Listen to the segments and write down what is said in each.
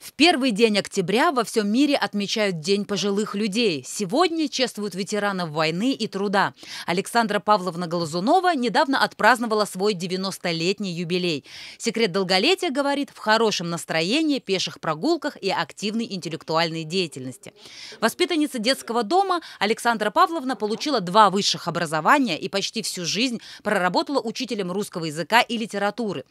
В первый день октября во всем мире отмечают День пожилых людей. Сегодня чествуют ветеранов войны и труда. Александра Павловна Глазунова недавно отпраздновала свой 90-летний юбилей. Секрет долголетия, говорит, в хорошем настроении, пеших прогулках и активной интеллектуальной деятельности. Воспитанница детского дома Александра Павловна получила два высших образования и почти всю жизнь проработала учителем русского языка и литературы.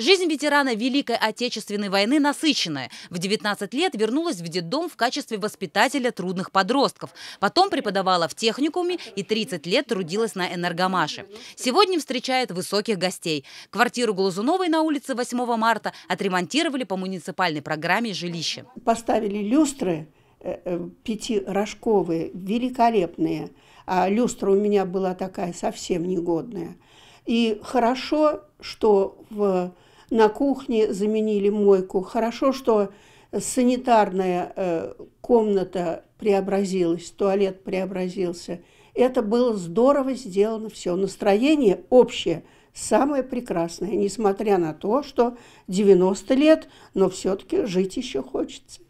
Жизнь ветерана Великой Отечественной войны насыщенная. В 19 лет вернулась в детдом в качестве воспитателя трудных подростков. Потом преподавала в техникуме и 30 лет трудилась на энергомаше. Сегодня встречает высоких гостей. Квартиру Глазуновой на улице 8 марта отремонтировали по муниципальной программе жилища. Поставили люстры э, э, пятирожковые, великолепные. А люстра у меня была такая совсем негодная. И хорошо, что в на кухне заменили мойку. Хорошо, что санитарная э, комната преобразилась, туалет преобразился. Это было здорово сделано все. Настроение общее, самое прекрасное, несмотря на то, что 90 лет, но все-таки жить еще хочется.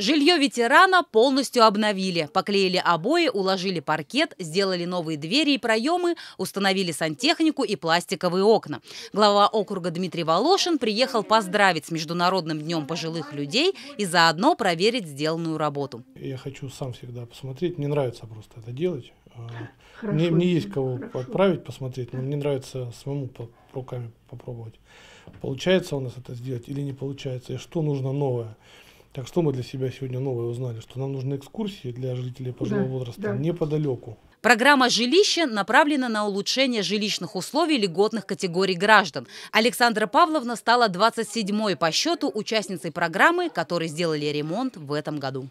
Жилье ветерана полностью обновили. Поклеили обои, уложили паркет, сделали новые двери и проемы, установили сантехнику и пластиковые окна. Глава округа Дмитрий Волошин приехал поздравить с Международным днем пожилых людей и заодно проверить сделанную работу. Я хочу сам всегда посмотреть. Мне нравится просто это делать. А, хорошо. Мне, мне есть кого Хорошо. отправить посмотреть, но мне нравится самому руками попробовать. Получается у нас это сделать или не получается, и что нужно новое. Так что мы для себя сегодня новое узнали? Что нам нужны экскурсии для жителей пожилого да, возраста да. неподалеку. Программа «Жилище» направлена на улучшение жилищных условий льготных категорий граждан. Александра Павловна стала 27-й по счету участницей программы, которые сделали ремонт в этом году.